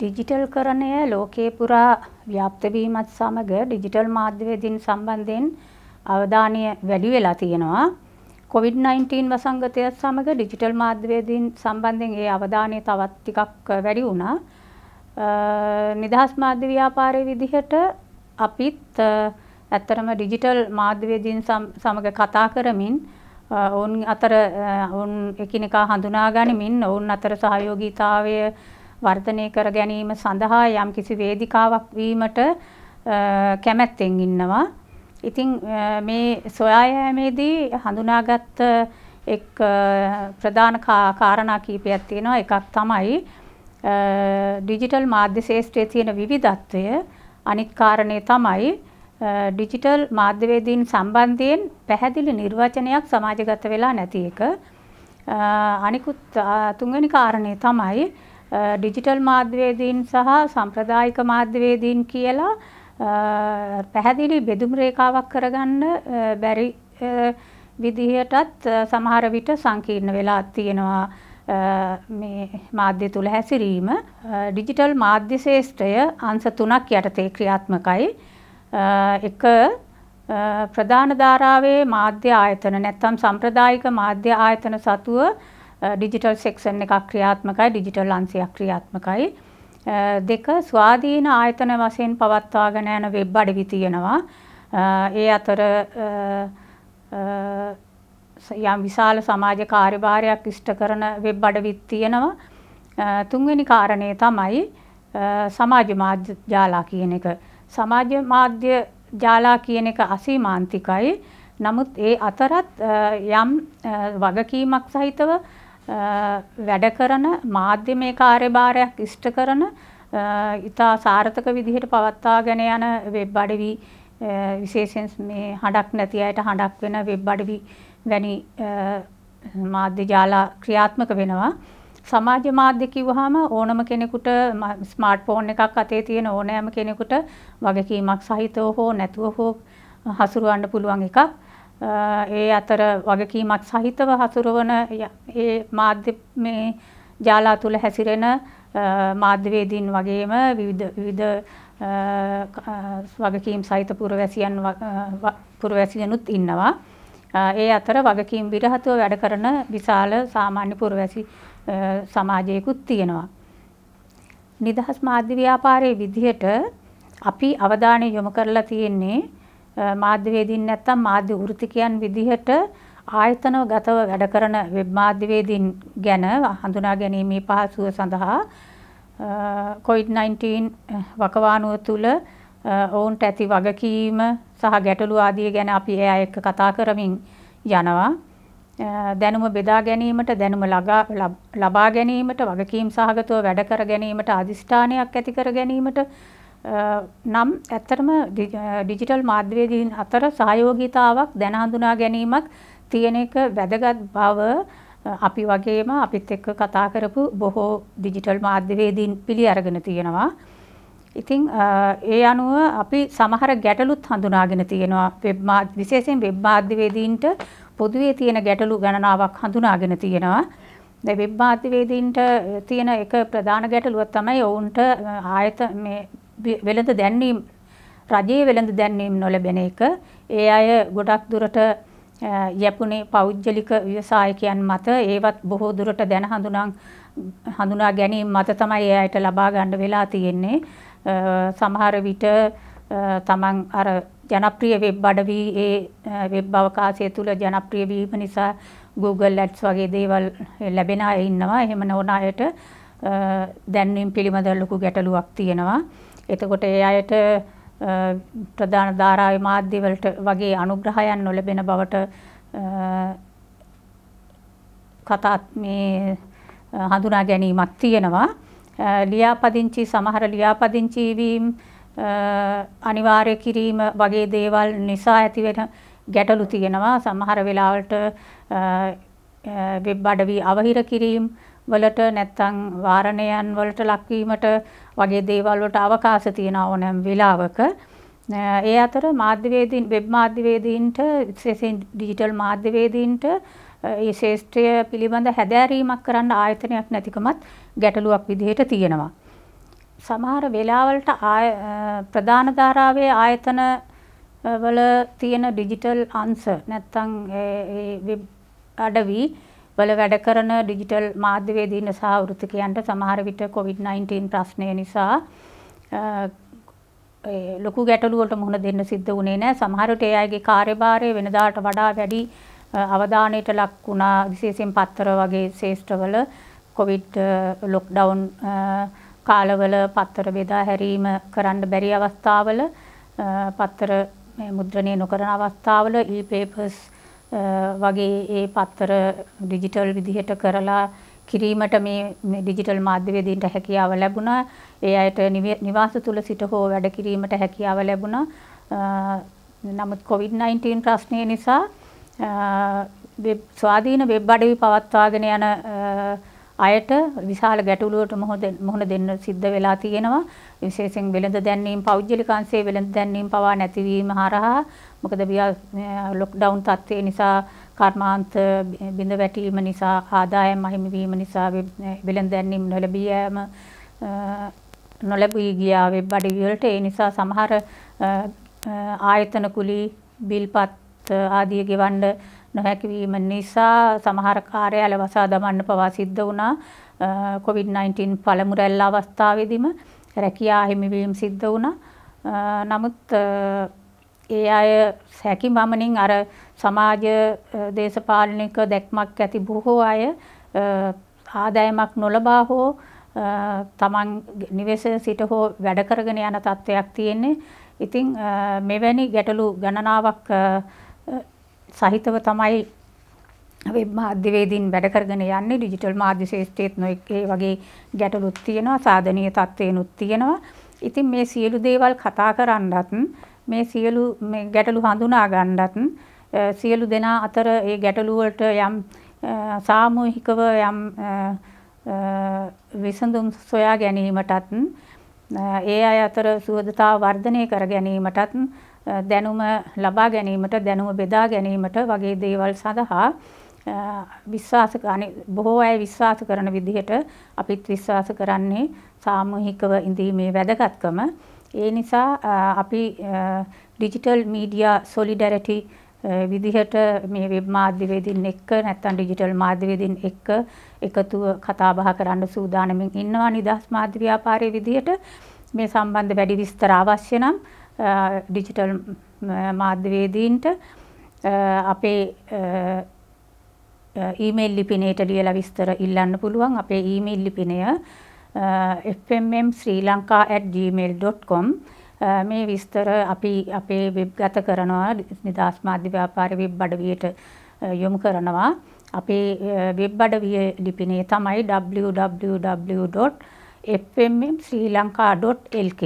Digital කරණය ලෝකයේ පුරා ව්‍යාප්ත වීමත් සමග ඩිජිටල් මාධ්‍යවේදීන් සම්බන්ධයෙන් අවධානය වැඩි වෙලා තියෙනවා. COVID-19 වසංගතයත් සමග ඩිජිටල් මාධ්‍යවේදීන් සම්බන්ධයෙන් ඒ අවධානය තවත් ටිකක් වැඩි වුණා. නිදහස් මාධ්‍ය ව්‍යාපාරයේ විදිහට අපිත් ඇත්තරම ඩිජිටල් මාධ්‍යවේදීන් සමග කතා කරමින් ඔවුන් අතර ඔවුන් එකිනෙකා හඳුනා ගනිමින් ඔවුන් අතර සහයෝගීතාවය වර්ධනය කර ගැනීම සඳහා යම් කිසි වේදිකාවක් වීමට කැමැත්තෙන් ඉන්නවා. ඉතින් මේ සොයා යෑමේදී හඳුනාගත් එක් ප්‍රධාන කාරණා කීපයක් තියෙනවා. එකක් තමයි ඩිජිටල් මාධ්‍ය ශේෂ්ත්‍රයේ තියෙන විවිධත්වය. අනිත් කාරණේ තමයි ඩිජිටල් මාධ්‍යවේදීන් සම්බන්ධයෙන් පැහැදිලි නිර්වචනයක් සමාජගත වෙලා නැති එක. අනිකුත් තුන්වෙනි කාරණේ තමයි ඩිජිටල් මාධ්‍යවේදීන් සහ සම්ප්‍රදායික මාධ්‍යවේදීන් කියලා පැහැදිලි බෙදුම් රේඛාවක් කරගන්න බැරි විදිහටත් සමහර විට සංකීර්ණ වෙලා තියෙනවා මේ මාධ්‍ය තුල හැසිරීම ඩිජිටල් මාධ්‍ය ශේෂ්ත්‍රය අංශ 3ක් යටතේ ක්‍රියාත්මකයි. එක ප්‍රධාන ධාරාවේ මාධ්‍ය ආයතන නැත්නම් සම්ප්‍රදායික මාධ්‍ය ආයතන සතුව ඩිජිටල් සෙක්ෂන් එකක් ක්‍රියාත්මකයි ඩිජිටල් අංශයක් ක්‍රියාත්මකයි දෙක ස්වාධීන ආයතන වශයෙන් පවත්වාගෙන යන වෙබ් අඩවි තියෙනවා ඒ අතර යම් විශාල සමාජ කාර්යභාරයක් ඉෂ්ට කරන වෙබ් අඩවිත් තියෙනවා තුන්වෙනි කාරණය තමයි සමාජ මාධ්‍ය ජාලා කියන එක සමාජ මාධ්‍ය ජාලා කියන එක අසීමාන්තිකයි. නමුත් ඒ අතරත් යම් වගකීමක් සහිතව වැඩ කරන මාධ්‍යමය කාර්යභාරයක් ඉෂ්ට කරන ඉතා සාර්ථක විදිහට පවත්වාගෙන යන වෙබ් අඩවි විශේෂයෙන් මේ හඬක් නැති අයට හඬක් වෙන වෙබ් අඩවි වැනි මාධ්‍ය ජාලා ක්‍රියාත්මක වෙනවා. සමාජ මාධ්‍ය කිව්වහම ඕනම කෙනෙකුට ස්මාර්ට් ෆෝන් එකක් අතේ තියෙන ඕනෑම කෙනෙකුට වගකීමක් සහිතව හෝ නැතුව හෝ හසුරවන්න පුළුවන් එකක්. ඒ අතර වගකීමක් සහිතව හසුරවන ඒ මාධ්‍ය මේ ජාලා තුල හැසිරෙන මාධ්‍යවේදීන් වගේම විවිධ විවිධ වගකීම් සහිත පුරවැසියන් පුරවැසියනුත් ඉන්නවා. ඒ අතර වගකීම් විරහිතව වැඩ කරන විශාල සාමාන්‍ය පුරවැසි සමාජයකුත් තියෙනවා. නිදහස් මාධ්‍ය ව්‍යාපාරයේ විදිහට අපි අවධානය යොමු කරලා තියෙන්නේ මාධ්‍යවේදීන් නැත්තම් මාධ්‍ය වෘත්තිකයන් විදිහට ආයතනව ගතව වැඩ කරන වෙබ් මාධ්‍යවේදීන් ගැන හඳුනා ගැනීමේ පහසුව සඳහා COVID-19 වකවානුව තුළ ඔවුන්ට ඇති වගකීම සහ ගැටලු ආදිය ගැන අපි එයා එක්ක කතා කරමින් යනවා. දැනුම බෙදා ගැනීමට දැනුම ලබා ගැනීමට වගකීම් සහගතව වැඩ කර ගැනීමට අදිෂ්ඨානයක් ඇති කර ගැනීමට නම් ඇත්තටම ඩිජිටල් මාධ්‍යවේදීන් අතර සහයෝගීතාවක් දැන හඳුනා ගැනීමක් තියෙන එක වැදගත් බව අපි වගේම අපිත් එක්ක කතා කරපු බොහෝ ඩිජිටල් මාධ්‍යවේදීන් පිළි අරගෙන තියෙනවා. ඉතින් ඒ අනුව අපි සමහර ගැටලුත් හඳුනාගෙන තියෙනවා වෙබ් විශේෂයෙන් වෙබ් මාධ්‍යවේදීන්ට පොදුවේ තියෙන ගැටලු ගණනාවක් හඳුනාගෙන තියෙනවා. දැන් වෙබ් මාධ්‍යවේදීන්ට තියෙන එක ප්‍රධාන ගැටලුවක් තමයි ඔවුන්ට ආයත මේ වෙළඳ දැන්වීම් රජයේ වෙළඳ දැන්වීම් නොලැබෙන එක ඒ අය ගොඩක් දුරට යැපුණේ පෞද්ගලික ව්‍යවසායකයන් මත ඒවත් බොහෝ දුරට දැන හඳුනා හඳුනා ගැනීම මත තමයි ඒ අයට ලබා ගන්න වෙලා තියෙන්නේ සමහර විට තමන් අර ජනප්‍රිය වෙබ් අඩවි ඒ වෙබ් අවකාශය තුල ජනප්‍රිය වීම නිසා Google Ads වගේ දේවල් ලැබෙන අය ඉන්නවා එහෙම නොවන අයට දැන්වීම පිළිබඳව ලොකු ගැටලුවක් තියෙනවා එතකොට ඒ අයට ප්‍රධාන ධාරාවේ මාධ්‍යවලට වගේ අනුග්‍රහයන් නොලැබෙන බවට කතා මේ හඳුනා ගැනීමක් තියෙනවා. ලියාපදිංචි සමහර ලියාපදිංචි වීම අනිවාර්ය කිරීම වගේ දේවල් නිසා ඇතිවෙන ගැටලු තියෙනවා. සමහර වෙලාවලට වෙබ් අඩවි අවහිර කිරීම වලට නැත්තම් වාරණයන් වලට ලක්වීමට වගේ දේවල් වලට අවකාශ තියෙන ඕනෑම වෙලාවක ඒ අතර මාධ්‍යවේදීන් වෙබ් මාධ්‍යවේදීන්ට විශේෂයෙන් ඩිජිටල් මාධ්‍යවේදීන්ට ඒ ශාස්ත්‍රය පිළිබඳ හැදෑරීමක් කරන්න ආයතනයක් නැතිකමත් ගැටලුවක් විදිහට තියෙනවා. සමහර වෙලාවලට ප්‍රධාන ධාරාවේ ආයතන වල තියෙන ඩිජිටල් අංශ නැත්තම් ඒ අඩවි වල වැඩ කරන ඩිජිටල් මාධ්‍යවේදීන් සහ වෘත්තිකයන්ට සමහර විට COVID-19 ප්‍රශ්නය නිසා ලොකු ගැටලුවලට මුහුණ දෙන්න සිද්ධ වුණේ නැහැ. සමහර විට ඒ අයගේ කාර්යභාරය වෙනදාට වඩා වැඩි අවධානයට ලක් වුණා විශේෂයෙන් පත්තර වගේ ශේෂ්ඨවල කොවිඩ් ලොක්ඩවුන් කාලවල පත්තර බෙදා හැරීම කරන්න බැරි අවස්ථාවල පත්තර මුද්‍රණය නොකරන අවස්ථාවල e-papers වගේ ඒ පත්තර ඩිජිටල් විදිහට කරලා කිරීමට මේ ඩිජිටල් මාධ්‍ය වේදීන්ට හැකියාව ලැබුණා. ඒ අයට නිවාස තුල සිට හෝ වැඩ කිරීමට හැකියාව ලැබුණා. නමුත් COVID-19 ප්‍රශ්නය නිසා ස්වාධීන වෙබ් අඩවි පවත්වාගෙන යන අයට විශාල ගැටලුවට මුහුණ දෙන්න සිද්ධ වෙලා තියෙනවා විශේෂයෙන් වෙළඳ දැන්වීම් පෞද්ගලික අංශයේ වෙළඳ දැන්වීම් පවා නැතිවීම හරහා මොකද ලොක්ඩවුන් තත්ත්වය නිසා කර්මාන්ත බිඳ වැටීම නිසා ආදායම් අහිමි වීම නිසා වෙළඳ දැන්වීම් නොලැබී යෑම නොලැබී ගියා වෙබ් අඩවි වලට ඒ නිසා සමහර ආයතන කුලී බිල්පත් ආදිය ගෙවන්න නොහැකි වීම නිසා සමහර කාර්යාල වසා දමන්න පවා සිද්ධ වුණා. COVID-19 පළමු රැල්ල අවස්ථාවේදීම රැකියා හිමිවීම සිද්ධ වුණා. නමුත් ඒ අය හැකි මමනින් අර සමාජ දේශපාලනික දැක්මක් ඇති බොහෝ අය ආදායමක් නොලබා හෝ තමන් නිවෙස සිට හෝ වැඩ කරගෙන යන තත්ත්වයක් තියෙන්නේ. ඉතින් මෙවැනි ගැටලු ගණනාවක් සහිතව තමයි වෙබ් මාධ්‍යවේදීන් වැඩ කරගෙන යන්නේ ඩිජිටල් මාධ්‍ය ශාස්ත්‍රයේත් නොඑක ඒ වගේ ගැටලුත් තියෙනවා සාධනීය තත්ත්වේනුත් තියෙනවා. ඉතින් මේ සියලු දේවල් කතා කරන්නත් මේ සියලු මේ ගැටලු හඳුනා ගන්නත් සියලු දෙනා අතර ඒ ගැටලු වලට යම් සාමූහිකව යම් විසඳුම් සොයා ගැනීමටත් ඒ අය අතර සුහදතාව වර්ධනය කර ගැනීමටත් දැනුම ලබා ගැනීමට දැනුම බෙදා ගැනීමට වගේ දේවල් සඳහා විශ්වාස බොහෝ අය විශ්වාස කරන විදිහට අපිත් විශ්වාස කරන්නේ සාමූහිකව ඉඳීමේ වැදගත්කම. ඒ නිසා අපි ඩිජිටල් මීඩියා සොලිඩැරිටි විදිහට මේ වෙබ් මාධ්‍යවේදින් එක්ක නැත්නම් ඩිජිටල් මාධ්‍යවේදින් එක්ක එකතුව කතා බහ කරන්න සූදානමින් ඉන්නවා නිදහස් මාධ්‍ය ව්‍යාපාරයේ විදිහට මේ සම්බන්ධ වැඩි විස්තර අවශ්‍ය නම් ඩිජිටල් මාධ්‍යවේදීන්ට අපේ ඊමේල් ලිපිනයට ලියලා විස්තර ඉල්ලන්න පුළුවන් අපේ ඊමේල් ලිපිනය fmmsrilanka@gmail.com මේ විස්තර අපි අපේ වෙබ් ගත කරනවා නිදහස් මාධ්‍ය ව්‍යාපාර වෙබ් අඩවියට යොමු කරනවා අපේ වෙබ් අඩවිය ලිපිනේ තමයි www.fmmsrilanka.lk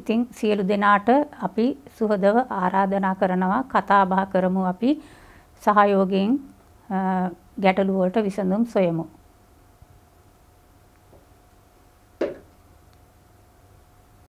ඉතින් සියලු දෙනාට අපි සුහදව ආරාධනා කරනවා කතා බහ කරමු අපි සහයෝගයෙන් ගැටලු වලට විසඳුම් සොයමු